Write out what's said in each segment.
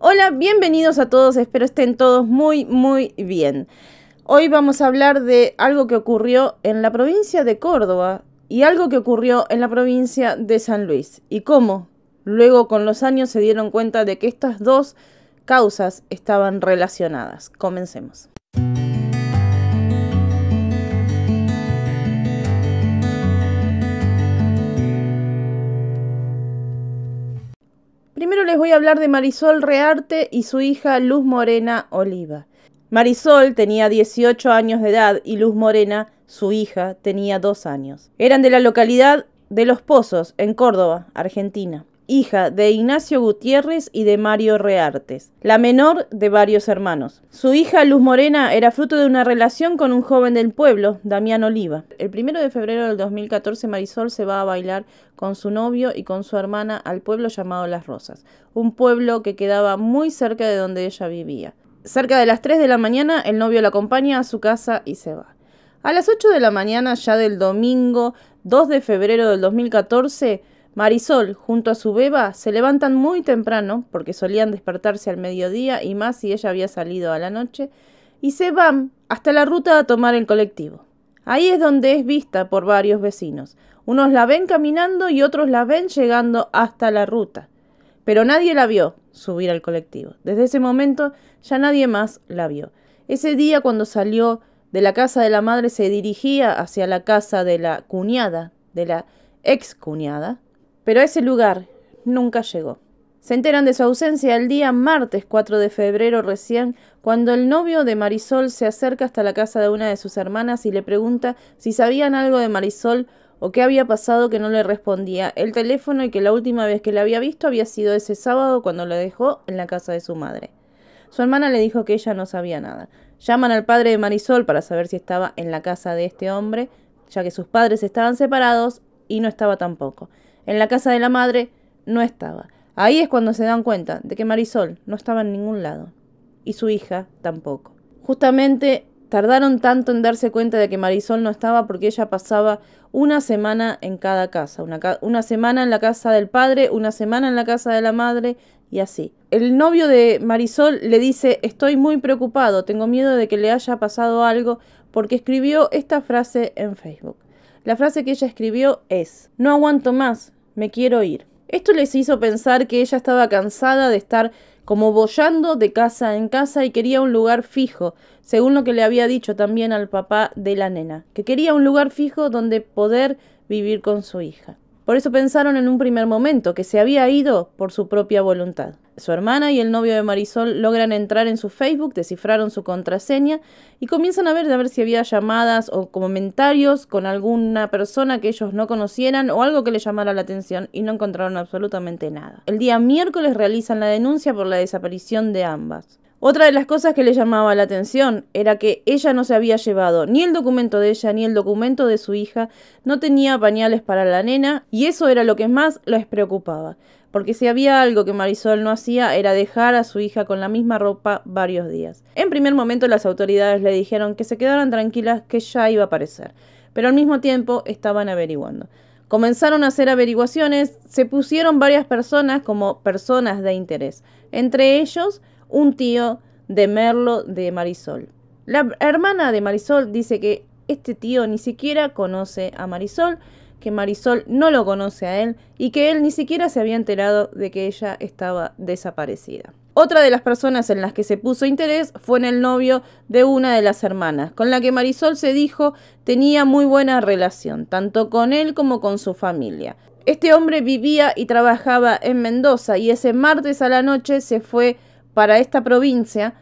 Hola, bienvenidos a todos, espero estén todos muy, muy bien. Hoy vamos a hablar de algo que ocurrió en la provincia de Córdoba y algo que ocurrió en la provincia de San Luis y cómo luego con los años se dieron cuenta de que estas dos causas estaban relacionadas. Comencemos. Primero les voy a hablar de Marisol Rearte y su hija Luz Morena Oliva. Marisol tenía 18 años de edad y Luz Morena, su hija, tenía 2 años. Eran de la localidad de Los Pozos, en Córdoba, Argentina hija de Ignacio Gutiérrez y de Mario Reartes, la menor de varios hermanos. Su hija Luz Morena era fruto de una relación con un joven del pueblo, Damián Oliva. El primero de febrero del 2014 Marisol se va a bailar con su novio y con su hermana al pueblo llamado Las Rosas, un pueblo que quedaba muy cerca de donde ella vivía. Cerca de las 3 de la mañana el novio la acompaña a su casa y se va. A las 8 de la mañana ya del domingo 2 de febrero del 2014, Marisol, junto a su beba, se levantan muy temprano, porque solían despertarse al mediodía y más si ella había salido a la noche, y se van hasta la ruta a tomar el colectivo. Ahí es donde es vista por varios vecinos. Unos la ven caminando y otros la ven llegando hasta la ruta. Pero nadie la vio subir al colectivo. Desde ese momento ya nadie más la vio. Ese día cuando salió de la casa de la madre se dirigía hacia la casa de la cuñada, de la ex cuñada, pero a ese lugar nunca llegó. Se enteran de su ausencia el día martes 4 de febrero recién, cuando el novio de Marisol se acerca hasta la casa de una de sus hermanas y le pregunta si sabían algo de Marisol o qué había pasado que no le respondía el teléfono y que la última vez que la había visto había sido ese sábado cuando la dejó en la casa de su madre. Su hermana le dijo que ella no sabía nada. Llaman al padre de Marisol para saber si estaba en la casa de este hombre, ya que sus padres estaban separados y no estaba tampoco. En la casa de la madre no estaba. Ahí es cuando se dan cuenta de que Marisol no estaba en ningún lado. Y su hija tampoco. Justamente tardaron tanto en darse cuenta de que Marisol no estaba porque ella pasaba una semana en cada casa. Una, semana en la casa del padre, una semana en la casa de la madre y así. El novio de Marisol le dice, estoy muy preocupado, tengo miedo de que le haya pasado algo porque escribió esta frase en Facebook. La frase que ella escribió es, no aguanto más, me quiero ir. Esto les hizo pensar que ella estaba cansada de estar como bollando de casa en casa y quería un lugar fijo, según lo que le había dicho también al papá de la nena, que quería un lugar fijo donde poder vivir con su hija. Por eso pensaron en un primer momento que se había ido por su propia voluntad. Su hermana y el novio de Marisol logran entrar en su Facebook, descifraron su contraseña y comienzan a ver a ver si había llamadas o comentarios con alguna persona que ellos no conocieran o algo que les llamara la atención y no encontraron absolutamente nada. El día miércoles realizan la denuncia por la desaparición de ambas. Otra de las cosas que le llamaba la atención era que ella no se había llevado ni el documento de ella ni el documento de su hija, no tenía pañales para la nena y eso era lo que más les preocupaba, porque si había algo que Marisol no hacía era dejar a su hija con la misma ropa varios días. En primer momento las autoridades le dijeron que se quedaran tranquilas que ya iba a aparecer, pero al mismo tiempo estaban averiguando. Comenzaron a hacer averiguaciones, se pusieron varias personas como personas de interés, entre ellos un tío de Merlo de Marisol. La hermana de Marisol dice que este tío ni siquiera conoce a Marisol, que Marisol no lo conoce a él y que él ni siquiera se había enterado de que ella estaba desaparecida. Otra de las personas en las que se puso interés fue en el novio de una de las hermanas, con la que Marisol se dijo tenía muy buena relación, tanto con él como con su familia. Este hombre vivía y trabajaba en Mendoza y ese martes a la noche se fue para esta provincia.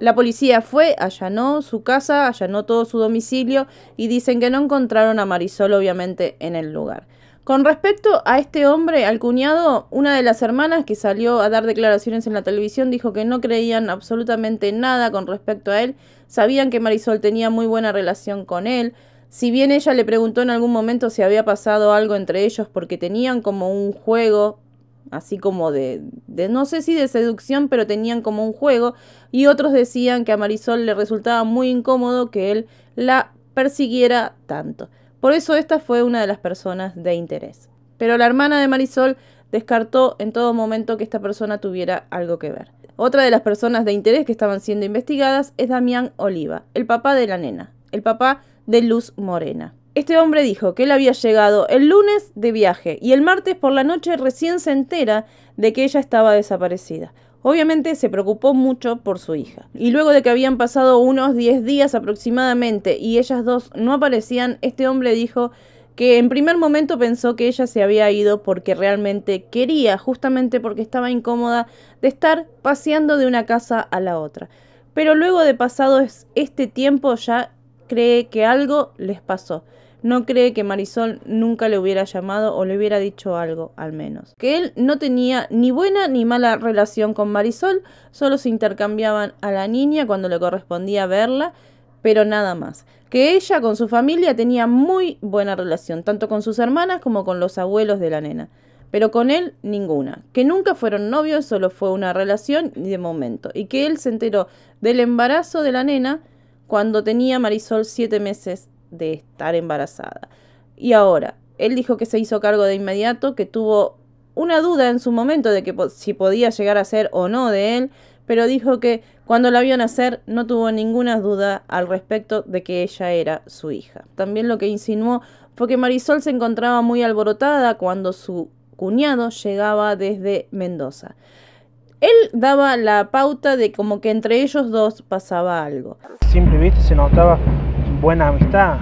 La policía fue, allanó su casa, allanó todo su domicilio y dicen que no encontraron a Marisol obviamente en el lugar. Con respecto a este hombre, al cuñado, una de las hermanas que salió a dar declaraciones en la televisión dijo que no creían absolutamente nada con respecto a él, sabían que Marisol tenía muy buena relación con él, si bien ella le preguntó en algún momento si había pasado algo entre ellos porque tenían como un juego así como de, de, no sé si de seducción, pero tenían como un juego, y otros decían que a Marisol le resultaba muy incómodo que él la persiguiera tanto. Por eso esta fue una de las personas de interés. Pero la hermana de Marisol descartó en todo momento que esta persona tuviera algo que ver. Otra de las personas de interés que estaban siendo investigadas es Damián Oliva, el papá de la nena, el papá de Luz Morena. Este hombre dijo que él había llegado el lunes de viaje y el martes por la noche recién se entera de que ella estaba desaparecida. Obviamente se preocupó mucho por su hija. Y luego de que habían pasado unos 10 días aproximadamente y ellas dos no aparecían, este hombre dijo que en primer momento pensó que ella se había ido porque realmente quería, justamente porque estaba incómoda de estar paseando de una casa a la otra. Pero luego de pasado este tiempo ya cree que algo les pasó no cree que Marisol nunca le hubiera llamado o le hubiera dicho algo, al menos. Que él no tenía ni buena ni mala relación con Marisol, solo se intercambiaban a la niña cuando le correspondía verla, pero nada más. Que ella con su familia tenía muy buena relación, tanto con sus hermanas como con los abuelos de la nena. Pero con él ninguna. Que nunca fueron novios, solo fue una relación de momento. Y que él se enteró del embarazo de la nena cuando tenía Marisol siete meses de estar embarazada. Y ahora, él dijo que se hizo cargo de inmediato, que tuvo una duda en su momento de que si podía llegar a ser o no de él, pero dijo que cuando la vio nacer no tuvo ninguna duda al respecto de que ella era su hija. También lo que insinuó fue que Marisol se encontraba muy alborotada cuando su cuñado llegaba desde Mendoza. Él daba la pauta de como que entre ellos dos pasaba algo. Simple, se notaba buena amistad.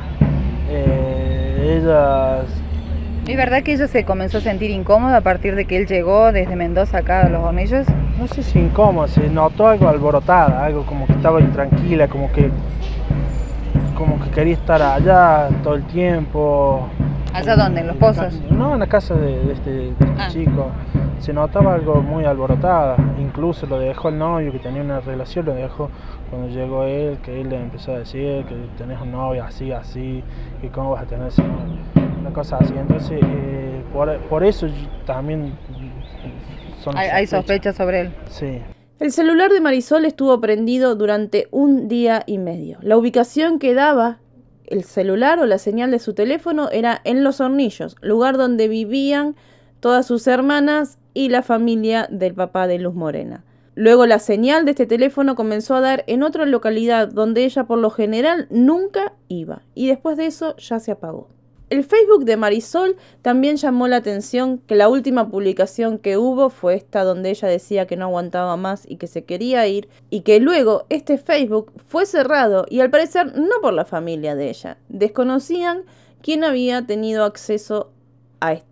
Eh, ellas... ¿Es verdad que ella se comenzó a sentir incómoda a partir de que él llegó desde Mendoza acá a Los Hornillos? No sé si incómoda, se notó algo alborotada, algo como que estaba intranquila, como que, como que quería estar allá todo el tiempo. ¿Allá dónde? ¿En los pozos? No, en la casa de, este, este ah. chico. Se notaba algo muy alborotada incluso lo dejó el novio que tenía una relación, lo dejó cuando llegó él, que él le empezó a decir que tenés un novio así, así, que cómo vas a tener ese una cosa así. Entonces, eh, por, eso también mm, son hay, hay sospechas sobre él. Sí. El celular de Marisol estuvo prendido durante un día y medio. La ubicación que daba el celular o la señal de su teléfono era en Los Hornillos, lugar donde vivían todas sus hermanas y la familia del papá de Luz Morena. Luego la señal de este teléfono comenzó a dar en otra localidad donde ella por lo general nunca iba y después de eso ya se apagó. El Facebook de Marisol también llamó la atención que la última publicación que hubo fue esta donde ella decía que no aguantaba más y que se quería ir y que luego este Facebook fue cerrado y al parecer no por la familia de ella. Desconocían quién había tenido acceso a este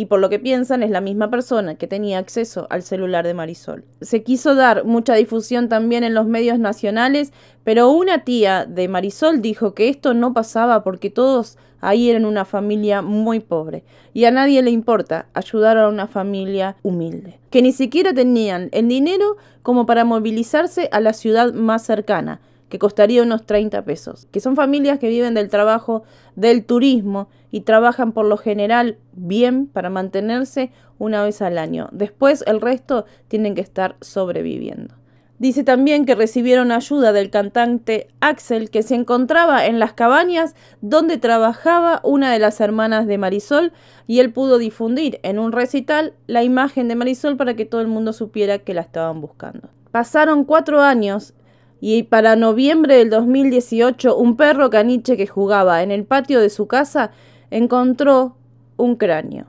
y por lo que piensan es la misma persona que tenía acceso al celular de Marisol. Se quiso dar mucha difusión también en los medios nacionales, pero una tía de Marisol dijo que esto no pasaba porque todos ahí eran una familia muy pobre y a nadie le importa ayudar a una familia humilde, que ni siquiera tenían el dinero como para movilizarse a la ciudad más cercana que costaría unos 30 pesos, que son familias que viven del trabajo del turismo y trabajan por lo general bien para mantenerse una vez al año. Después el resto tienen que estar sobreviviendo. Dice también que recibieron ayuda del cantante Axel, que se encontraba en las cabañas donde trabajaba una de las hermanas de Marisol, y él pudo difundir en un recital la imagen de Marisol para que todo el mundo supiera que la estaban buscando. Pasaron cuatro años y para noviembre del 2018 un perro caniche que jugaba en el patio de su casa encontró un cráneo,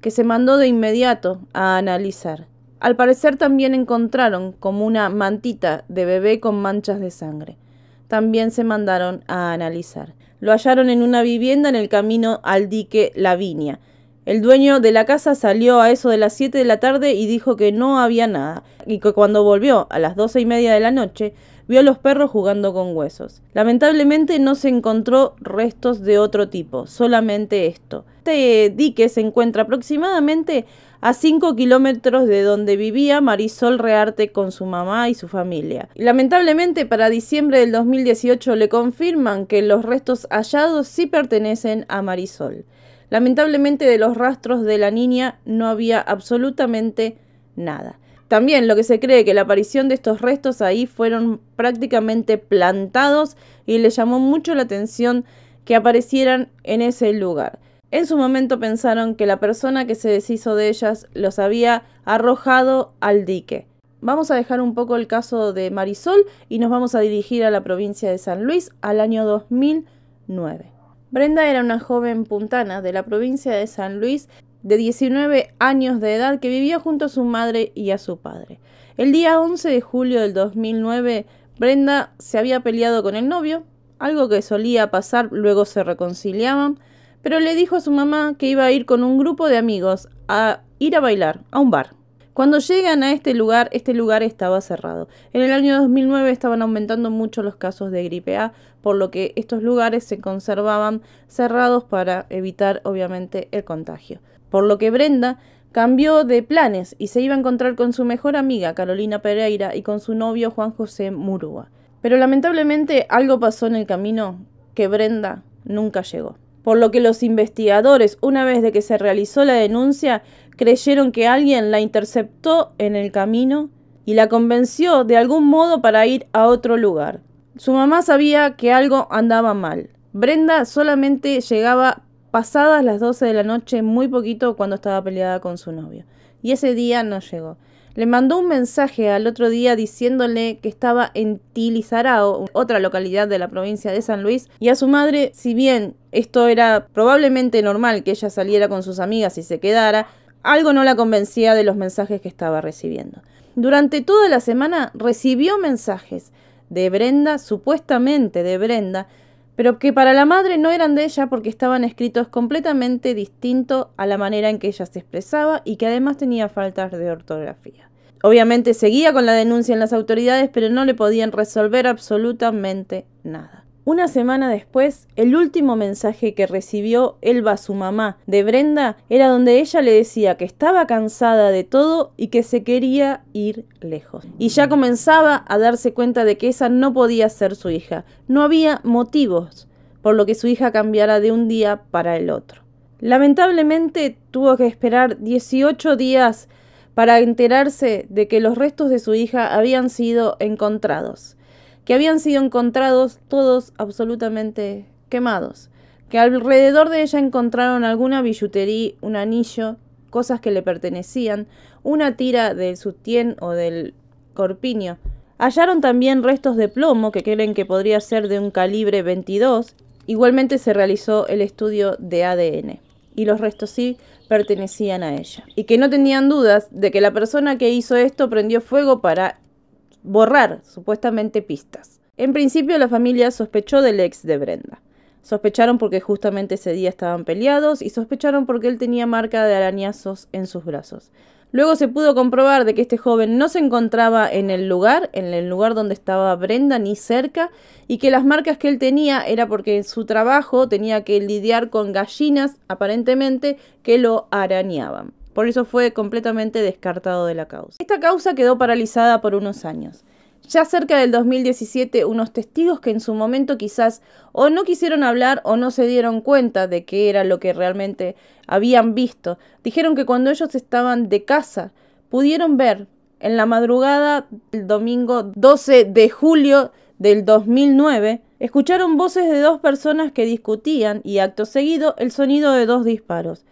que se mandó de inmediato a analizar. Al parecer también encontraron como una mantita de bebé con manchas de sangre. También se mandaron a analizar. Lo hallaron en una vivienda en el camino al dique La Viña. El dueño de la casa salió a eso de las 7 de la tarde y dijo que no había nada, y que cuando volvió a las doce y media de la noche, vio a los perros jugando con huesos. Lamentablemente no se encontró restos de otro tipo, solamente esto. Este dique se encuentra aproximadamente a 5 kilómetros de donde vivía Marisol Rearte con su mamá y su familia. Lamentablemente para diciembre del 2018 le confirman que los restos hallados sí pertenecen a Marisol. Lamentablemente de los rastros de la niña no había absolutamente nada. También lo que se cree que la aparición de estos restos ahí fueron prácticamente plantados y le llamó mucho la atención que aparecieran en ese lugar. En su momento pensaron que la persona que se deshizo de ellas los había arrojado al dique. Vamos a dejar un poco el caso de Marisol y nos vamos a dirigir a la provincia de San Luis al año 2009. Brenda era una joven puntana de la provincia de San Luis de 19 años de edad que vivía junto a su madre y a su padre. El día 11 de julio del 2009, Brenda se había peleado con el novio, algo que solía pasar, luego se reconciliaban, pero le dijo a su mamá que iba a ir con un grupo de amigos a ir a bailar a un bar. Cuando llegan a este lugar, este lugar estaba cerrado. En el año 2009 estaban aumentando mucho los casos de gripe A, por lo que estos lugares se conservaban cerrados para evitar obviamente el contagio por lo que Brenda cambió de planes y se iba a encontrar con su mejor amiga Carolina Pereira y con su novio Juan José Murúa. Pero lamentablemente algo pasó en el camino que Brenda nunca llegó. Por lo que los investigadores, una vez de que se realizó la denuncia, creyeron que alguien la interceptó en el camino y la convenció de algún modo para ir a otro lugar. Su mamá sabía que algo andaba mal. Brenda solamente llegaba pasadas las 12 de la noche, muy poquito cuando estaba peleada con su novio. Y ese día no llegó. Le mandó un mensaje al otro día diciéndole que estaba en Tilizarao, otra localidad de la provincia de San Luis, y a su madre, si bien esto era probablemente normal que ella saliera con sus amigas y se quedara, algo no la convencía de los mensajes que estaba recibiendo. Durante toda la semana recibió mensajes de Brenda, supuestamente de Brenda, pero que para la madre no eran de ella porque estaban escritos completamente distinto a la manera en que ella se expresaba y que además tenía faltas de ortografía. Obviamente seguía con la denuncia en las autoridades, pero no le podían resolver absolutamente nada. Una semana después, el último mensaje que recibió Elba, su mamá, de Brenda, era donde ella le decía que estaba cansada de todo y que se quería ir lejos. Y ya comenzaba a darse cuenta de que esa no podía ser su hija. No había motivos por lo que su hija cambiara de un día para el otro. Lamentablemente tuvo que esperar 18 días para enterarse de que los restos de su hija habían sido encontrados que habían sido encontrados todos absolutamente quemados, que alrededor de ella encontraron alguna billutería, un anillo, cosas que le pertenecían, una tira del sutién o del corpiño. Hallaron también restos de plomo que creen que podría ser de un calibre 22. Igualmente se realizó el estudio de ADN y los restos sí pertenecían a ella. Y que no tenían dudas de que la persona que hizo esto prendió fuego para borrar supuestamente pistas. En principio la familia sospechó del ex de Brenda. Sospecharon porque justamente ese día estaban peleados y sospecharon porque él tenía marca de arañazos en sus brazos. Luego se pudo comprobar de que este joven no se encontraba en el lugar, en el lugar donde estaba Brenda, ni cerca, y que las marcas que él tenía era porque en su trabajo tenía que lidiar con gallinas, aparentemente, que lo arañaban. Por eso fue completamente descartado de la causa. Esta causa quedó paralizada por unos años. Ya cerca del 2017, unos testigos que en su momento quizás o no quisieron hablar o no se dieron cuenta de qué era lo que realmente habían visto, dijeron que cuando ellos estaban de casa, pudieron ver en la madrugada del domingo 12 de julio del 2009, escucharon voces de dos personas que discutían y acto seguido el sonido de dos disparos.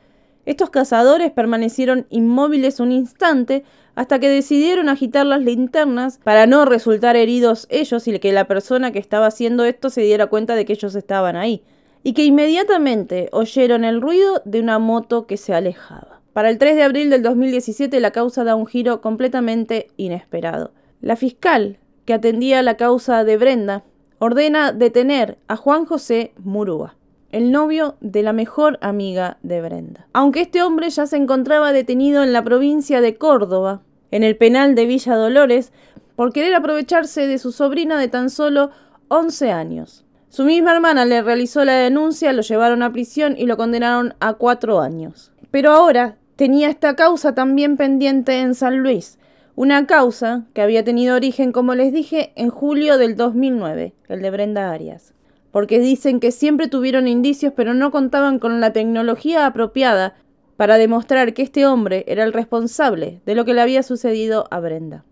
Estos cazadores permanecieron inmóviles un instante hasta que decidieron agitar las linternas para no resultar heridos ellos y que la persona que estaba haciendo esto se diera cuenta de que ellos estaban ahí, y que inmediatamente oyeron el ruido de una moto que se alejaba. Para el 3 de abril del 2017 la causa da un giro completamente inesperado. La fiscal que atendía la causa de Brenda ordena detener a Juan José Murúa el novio de la mejor amiga de Brenda. Aunque este hombre ya se encontraba detenido en la provincia de Córdoba, en el penal de Villa Dolores, por querer aprovecharse de su sobrina de tan solo 11 años. Su misma hermana le realizó la denuncia, lo llevaron a prisión y lo condenaron a cuatro años. Pero ahora tenía esta causa también pendiente en San Luis, una causa que había tenido origen, como les dije, en julio del 2009, el de Brenda Arias porque dicen que siempre tuvieron indicios pero no contaban con la tecnología apropiada para demostrar que este hombre era el responsable de lo que le había sucedido a Brenda.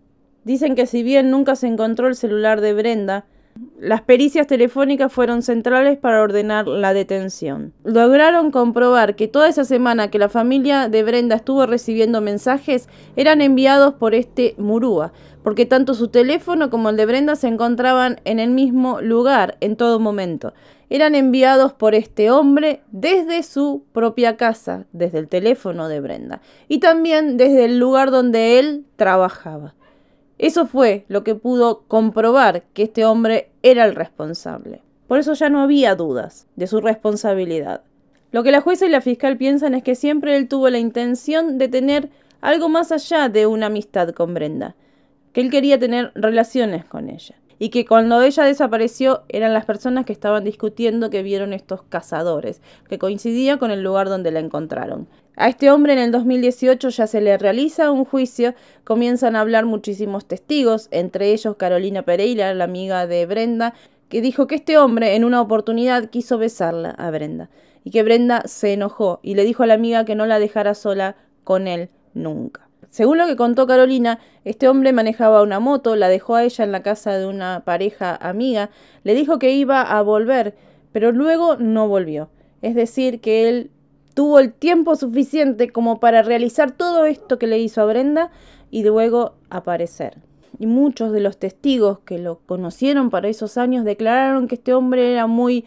Dicen que si bien nunca se encontró el celular de Brenda, las pericias telefónicas fueron centrales para ordenar la detención. Lograron comprobar que toda esa semana que la familia de Brenda estuvo recibiendo mensajes eran enviados por este Murúa, porque tanto su teléfono como el de Brenda se encontraban en el mismo lugar en todo momento. Eran enviados por este hombre desde su propia casa, desde el teléfono de Brenda, y también desde el lugar donde él trabajaba. Eso fue lo que pudo comprobar que este hombre era el responsable. Por eso ya no había dudas de su responsabilidad. Lo que la jueza y la fiscal piensan es que siempre él tuvo la intención de tener algo más allá de una amistad con Brenda que él quería tener relaciones con ella y que cuando ella desapareció eran las personas que estaban discutiendo que vieron estos cazadores, que coincidía con el lugar donde la encontraron. A este hombre en el 2018 ya se le realiza un juicio, comienzan a hablar muchísimos testigos, entre ellos Carolina Pereira, la amiga de Brenda, que dijo que este hombre en una oportunidad quiso besarla a Brenda y que Brenda se enojó y le dijo a la amiga que no la dejara sola con él nunca. Según lo que contó Carolina, este hombre manejaba una moto, la dejó a ella en la casa de una pareja amiga, le dijo que iba a volver, pero luego no volvió. Es decir, que él tuvo el tiempo suficiente como para realizar todo esto que le hizo a Brenda y luego aparecer. Y muchos de los testigos que lo conocieron para esos años declararon que este hombre era muy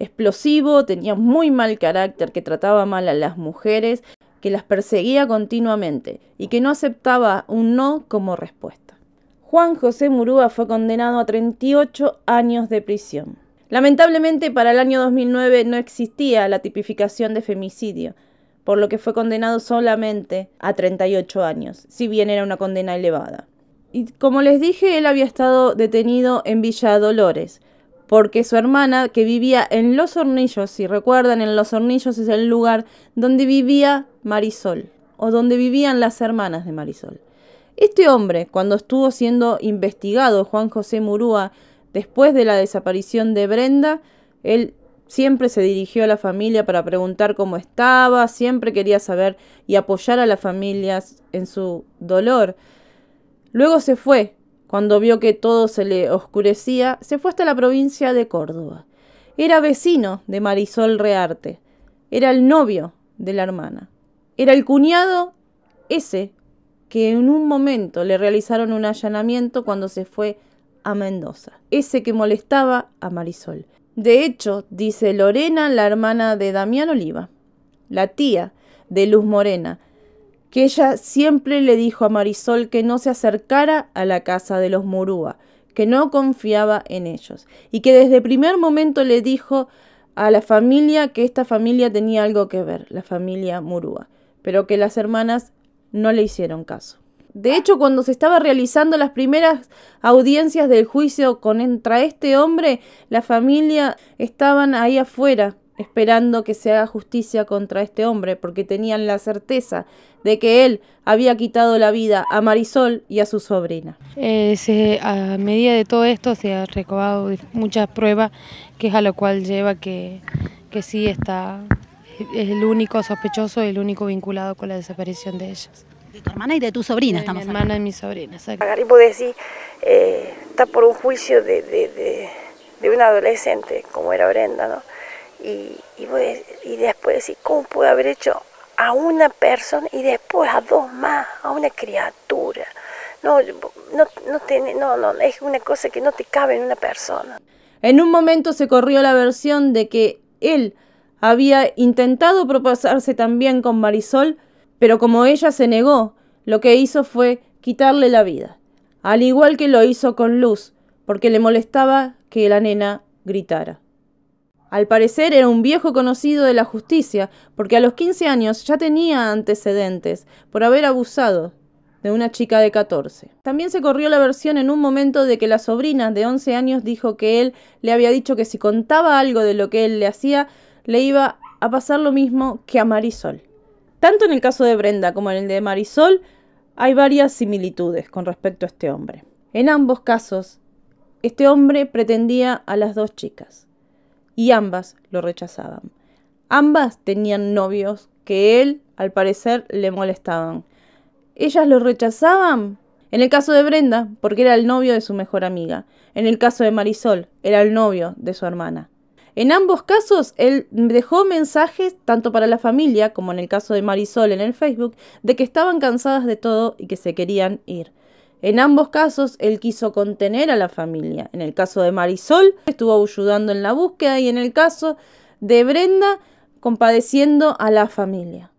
explosivo, tenía muy mal carácter, que trataba mal a las mujeres que las perseguía continuamente y que no aceptaba un no como respuesta. Juan José Murúa fue condenado a 38 años de prisión. Lamentablemente para el año 2009 no existía la tipificación de femicidio, por lo que fue condenado solamente a 38 años, si bien era una condena elevada. Y como les dije, él había estado detenido en Villa Dolores, porque su hermana, que vivía en Los Hornillos, si recuerdan, en Los Hornillos es el lugar donde vivía Marisol, o donde vivían las hermanas de Marisol. Este hombre, cuando estuvo siendo investigado, Juan José Murúa, después de la desaparición de Brenda, él siempre se dirigió a la familia para preguntar cómo estaba, siempre quería saber y apoyar a las familias en su dolor. Luego se fue cuando vio que todo se le oscurecía, se fue hasta la provincia de Córdoba. Era vecino de Marisol Rearte. Era el novio de la hermana. Era el cuñado ese que en un momento le realizaron un allanamiento cuando se fue a Mendoza. Ese que molestaba a Marisol. De hecho, dice Lorena, la hermana de Damián Oliva, la tía de Luz Morena, que ella siempre le dijo a Marisol que no se acercara a la casa de los Murúa, que no confiaba en ellos, y que desde primer momento le dijo a la familia que esta familia tenía algo que ver, la familia Murúa, pero que las hermanas no le hicieron caso. De hecho, cuando se estaba realizando las primeras audiencias del juicio contra este hombre, la familia estaban ahí afuera esperando que se haga justicia contra este hombre, porque tenían la certeza de que él había quitado la vida a Marisol y a su sobrina. Eh, a medida de todo esto se han recobado muchas pruebas, que es a lo cual lleva que, que sí está, es el único sospechoso el único vinculado con la desaparición de ellas. De tu hermana y de tu sobrina, de estamos mi hermana y mi sobrina, exacto. Garipo decir, eh, está por un juicio de, de, de, de un adolescente, como era Brenda, ¿no? Y, después decir, ¿cómo puede haber hecho a una persona y después a dos más, a una criatura? No, no, no, no, es una cosa que no te cabe en una persona. En un momento se corrió la versión de que él había intentado propasarse también con Marisol, pero como ella se negó, lo que hizo fue quitarle la vida, al igual que lo hizo con Luz, porque le molestaba que la nena gritara. Al parecer era un viejo conocido de la justicia, porque a los 15 años ya tenía antecedentes por haber abusado de una chica de 14. También se corrió la versión en un momento de que la sobrina de 11 años dijo que él le había dicho que si contaba algo de lo que él le hacía, le iba a pasar lo mismo que a Marisol. Tanto en el caso de Brenda como en el de Marisol, hay varias similitudes con respecto a este hombre. En ambos casos, este hombre pretendía a las dos chicas y ambas lo rechazaban. Ambas tenían novios que él, al parecer, le molestaban. Ellas lo rechazaban. En el caso de Brenda, porque era el novio de su mejor amiga. En el caso de Marisol, era el novio de su hermana. En ambos casos, él dejó mensajes, tanto para la familia como en el caso de Marisol en el Facebook, de que estaban cansadas de todo y que se querían ir. En ambos casos, él quiso contener a la familia. En el caso de Marisol, estuvo ayudando en la búsqueda y en el caso de Brenda, compadeciendo a la familia.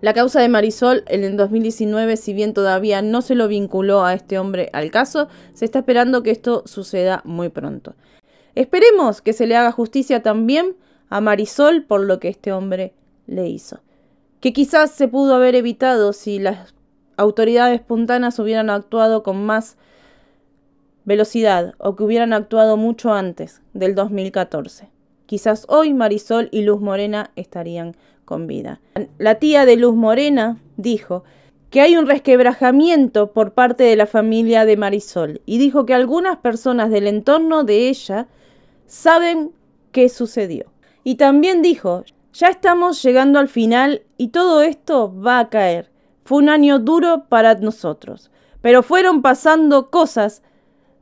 La causa de Marisol en 2019, si bien todavía no se lo vinculó a este hombre al caso, se está esperando que esto suceda muy pronto. Esperemos que se le haga justicia también a Marisol por lo que este hombre le hizo. Que quizás se pudo haber evitado si las autoridades puntanas hubieran actuado con más velocidad o que hubieran actuado mucho antes del 2014. Quizás hoy Marisol y Luz Morena estarían con vida. La tía de Luz Morena dijo que hay un resquebrajamiento por parte de la familia de Marisol y dijo que algunas personas del entorno de ella saben qué sucedió. Y también dijo, ya estamos llegando al final y todo esto va a caer. Fue un año duro para nosotros, pero fueron pasando cosas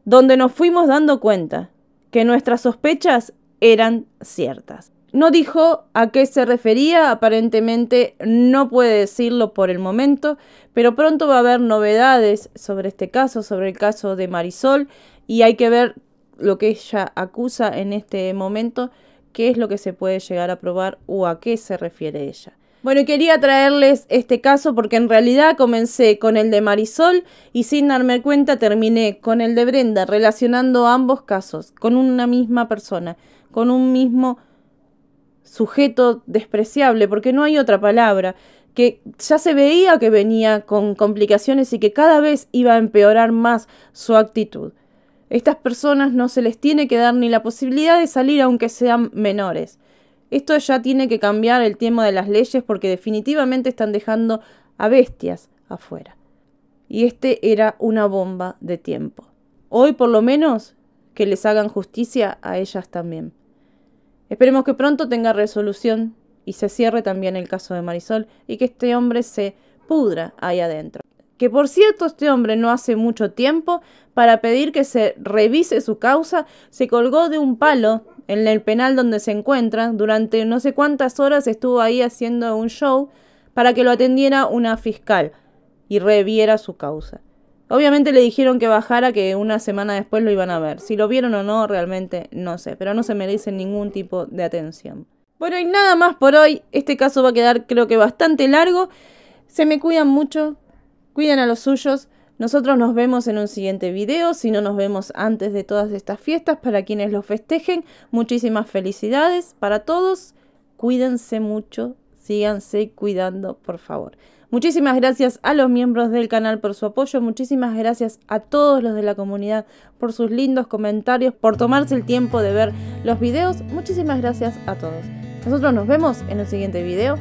donde nos fuimos dando cuenta que nuestras sospechas eran ciertas. No dijo a qué se refería, aparentemente no puede decirlo por el momento, pero pronto va a haber novedades sobre este caso, sobre el caso de Marisol, y hay que ver lo que ella acusa en este momento, qué es lo que se puede llegar a probar o a qué se refiere ella. Bueno, quería traerles este caso porque en realidad comencé con el de Marisol y sin darme cuenta terminé con el de Brenda, relacionando ambos casos con una misma persona, con un mismo sujeto despreciable, porque no hay otra palabra, que ya se veía que venía con complicaciones y que cada vez iba a empeorar más su actitud. Estas personas no se les tiene que dar ni la posibilidad de salir aunque sean menores. Esto ya tiene que cambiar el tema de las leyes porque definitivamente están dejando a bestias afuera. Y este era una bomba de tiempo. Hoy por lo menos que les hagan justicia a ellas también. Esperemos que pronto tenga resolución y se cierre también el caso de Marisol y que este hombre se pudra ahí adentro. Que por cierto, este hombre no hace mucho tiempo, para pedir que se revise su causa, se colgó de un palo en el penal donde se encuentra, durante no sé cuántas horas estuvo ahí haciendo un show para que lo atendiera una fiscal y reviera su causa. Obviamente le dijeron que bajara, que una semana después lo iban a ver. Si lo vieron o no, realmente no sé, pero no se merece ningún tipo de atención. Bueno, y nada más por hoy. Este caso va a quedar creo que bastante largo. Se me cuidan mucho, cuidan a los suyos. Nosotros nos vemos en un siguiente video, si no nos vemos antes de todas estas fiestas, para quienes los festejen, muchísimas felicidades para todos, cuídense mucho, síganse cuidando, por favor. Muchísimas gracias a los miembros del canal por su apoyo, muchísimas gracias a todos los de la comunidad por sus lindos comentarios, por tomarse el tiempo de ver los videos, muchísimas gracias a todos. Nosotros nos vemos en el siguiente video.